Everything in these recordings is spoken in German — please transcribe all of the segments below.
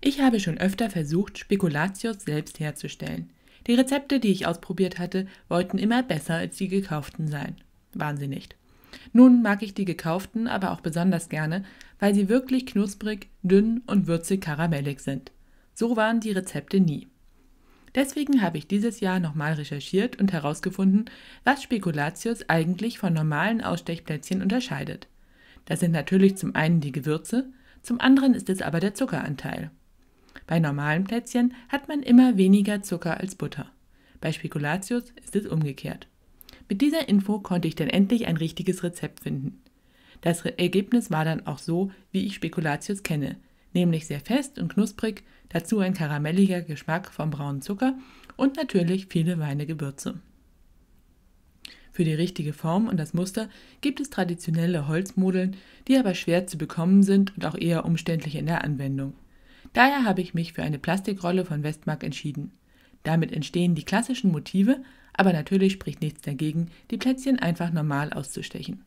Ich habe schon öfter versucht, Spekulatius selbst herzustellen. Die Rezepte, die ich ausprobiert hatte, wollten immer besser als die gekauften sein. Waren sie nicht. Nun mag ich die gekauften aber auch besonders gerne, weil sie wirklich knusprig, dünn und würzig karamellig sind. So waren die Rezepte nie. Deswegen habe ich dieses Jahr nochmal recherchiert und herausgefunden, was Spekulatius eigentlich von normalen Ausstechplätzchen unterscheidet. Das sind natürlich zum einen die Gewürze, zum anderen ist es aber der Zuckeranteil. Bei normalen Plätzchen hat man immer weniger Zucker als Butter. Bei Spekulatius ist es umgekehrt. Mit dieser Info konnte ich dann endlich ein richtiges Rezept finden. Das Ergebnis war dann auch so, wie ich Spekulatius kenne, nämlich sehr fest und knusprig, dazu ein karamelliger Geschmack vom braunen Zucker und natürlich viele weine Gewürze. Für die richtige Form und das Muster gibt es traditionelle Holzmodeln, die aber schwer zu bekommen sind und auch eher umständlich in der Anwendung. Daher habe ich mich für eine Plastikrolle von Westmark entschieden. Damit entstehen die klassischen Motive, aber natürlich spricht nichts dagegen, die Plätzchen einfach normal auszustechen.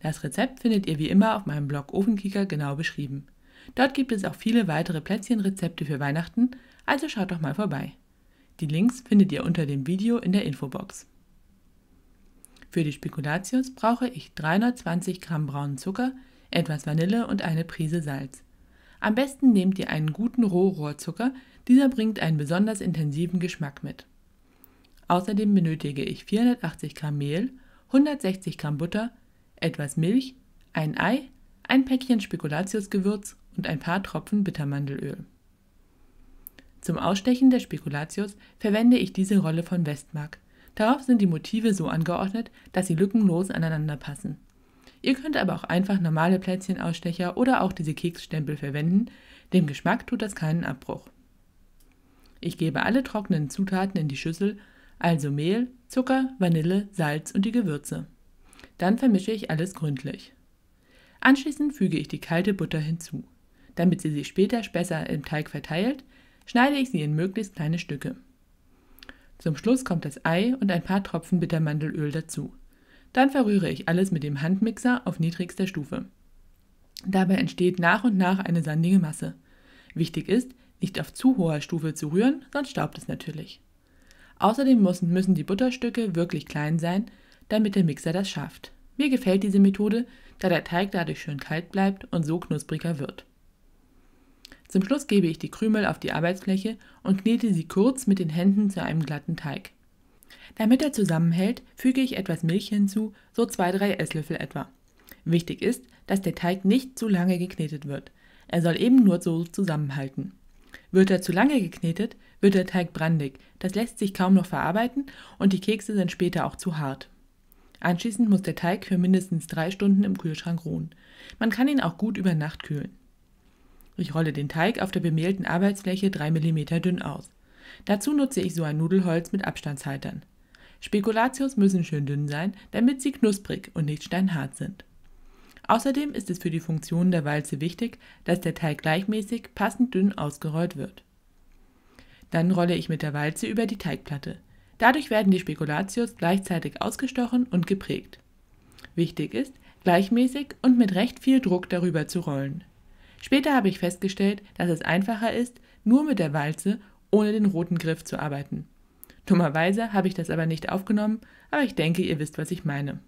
Das Rezept findet ihr wie immer auf meinem Blog Ofenkicker genau beschrieben. Dort gibt es auch viele weitere Plätzchenrezepte für Weihnachten, also schaut doch mal vorbei. Die Links findet ihr unter dem Video in der Infobox. Für die Spekulatius brauche ich 320 Gramm braunen Zucker, etwas Vanille und eine Prise Salz. Am besten nehmt ihr einen guten Rohrohrzucker, dieser bringt einen besonders intensiven Geschmack mit. Außerdem benötige ich 480 Gramm Mehl, 160 Gramm Butter, etwas Milch, ein Ei, ein Päckchen Spekulatiusgewürz und ein paar Tropfen Bittermandelöl. Zum Ausstechen der Spekulatius verwende ich diese Rolle von Westmark. Darauf sind die Motive so angeordnet, dass sie lückenlos aneinander passen. Ihr könnt aber auch einfach normale Plätzchenausstecher oder auch diese Keksstempel verwenden, dem Geschmack tut das keinen Abbruch. Ich gebe alle trockenen Zutaten in die Schüssel, also Mehl, Zucker, Vanille, Salz und die Gewürze. Dann vermische ich alles gründlich. Anschließend füge ich die kalte Butter hinzu. Damit sie sich später besser im Teig verteilt, schneide ich sie in möglichst kleine Stücke. Zum Schluss kommt das Ei und ein paar Tropfen Bittermandelöl dazu. Dann verrühre ich alles mit dem Handmixer auf niedrigster Stufe. Dabei entsteht nach und nach eine sandige Masse. Wichtig ist, nicht auf zu hoher Stufe zu rühren, sonst staubt es natürlich. Außerdem müssen, die Butterstücke wirklich klein sein, damit der Mixer das schafft. Mir gefällt diese Methode, da der Teig dadurch schön kalt bleibt und so knuspriger wird. Zum Schluss gebe ich die Krümel auf die Arbeitsfläche und knete sie kurz mit den Händen zu einem glatten Teig. Damit er zusammenhält, füge ich etwas Milch hinzu, so 2-3 Esslöffel etwa. Wichtig ist, dass der Teig nicht zu lange geknetet wird. Er soll eben nur so zusammenhalten. Wird er zu lange geknetet, wird der Teig brandig, das lässt sich kaum noch verarbeiten und die Kekse sind später auch zu hart. Anschließend muss der Teig für mindestens drei Stunden im Kühlschrank ruhen. Man kann ihn auch gut über Nacht kühlen. Ich rolle den Teig auf der bemehlten Arbeitsfläche 3 mm dünn aus. Dazu nutze ich so ein Nudelholz mit Abstandshaltern. Spekulatius müssen schön dünn sein, damit sie knusprig und nicht steinhart sind. Außerdem ist es für die Funktion der Walze wichtig, dass der Teig gleichmäßig passend dünn ausgerollt wird. Dann rolle ich mit der Walze über die Teigplatte. Dadurch werden die Spekulatius gleichzeitig ausgestochen und geprägt. Wichtig ist, gleichmäßig und mit recht viel Druck darüber zu rollen. Später habe ich festgestellt, dass es einfacher ist, nur mit der Walze ohne den roten Griff zu arbeiten. Dummerweise habe ich das aber nicht aufgenommen, aber ich denke, ihr wisst, was ich meine.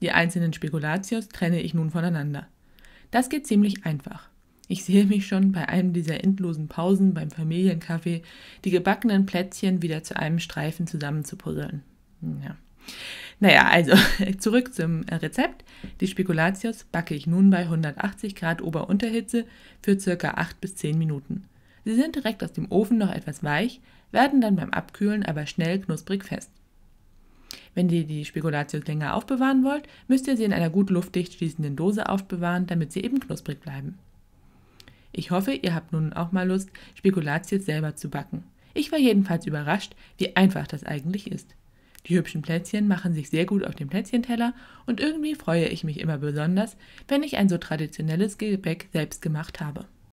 Die einzelnen Spekulatios trenne ich nun voneinander. Das geht ziemlich einfach. Ich sehe mich schon bei einem dieser endlosen Pausen beim Familienkaffee die gebackenen Plätzchen wieder zu einem Streifen zusammenzupuzzeln. Ja. Naja, also zurück zum Rezept. Die Spekulatius backe ich nun bei 180 Grad Ober-Unterhitze für circa 8 bis 10 Minuten. Sie sind direkt aus dem Ofen noch etwas weich, werden dann beim Abkühlen aber schnell knusprig fest. Wenn ihr die Spekulatius länger aufbewahren wollt, müsst ihr sie in einer gut luftdicht schließenden Dose aufbewahren, damit sie eben knusprig bleiben. Ich hoffe, ihr habt nun auch mal Lust, Spekulatius selber zu backen. Ich war jedenfalls überrascht, wie einfach das eigentlich ist. Die hübschen Plätzchen machen sich sehr gut auf dem Plätzchenteller und irgendwie freue ich mich immer besonders, wenn ich ein so traditionelles Gebäck selbst gemacht habe.